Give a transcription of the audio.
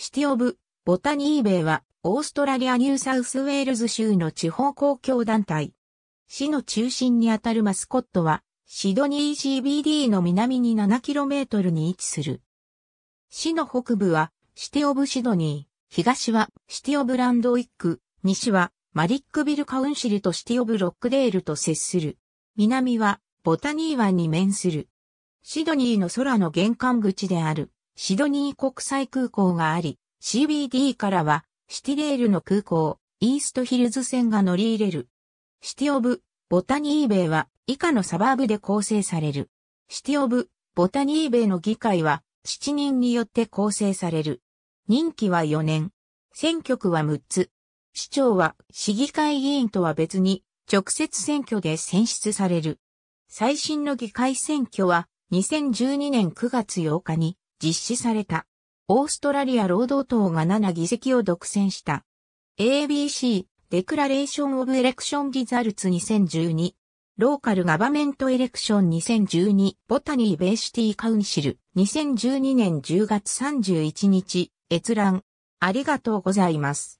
シティオブ、ボタニーベイは、オーストラリアニューサウスウェールズ州の地方公共団体。市の中心にあたるマスコットは、シドニー CBD の南に 7km に位置する。市の北部は、シティオブシドニー、東はシティオブランドウィック、西はマリックビルカウンシルとシティオブロックデールと接する。南はボタニー湾に面する。シドニーの空の玄関口である。シドニー国際空港があり、CBD からはシティレールの空港、イーストヒルズ線が乗り入れる。シティオブ、ボタニーベイは以下のサバーブで構成される。シティオブ、ボタニーベイの議会は7人によって構成される。任期は4年。選挙区は6つ。市長は市議会議員とは別に直接選挙で選出される。最新の議会選挙は2012年9月8日に実施された。オーストラリア労働党が7議席を独占した。ABC デクラレーション・オブ・エレクション・リザルツ2012ローカル・ガバメント・エレクション2012ボタニー・ベーシティ・カウンシル2012年10月31日閲覧ありがとうございます。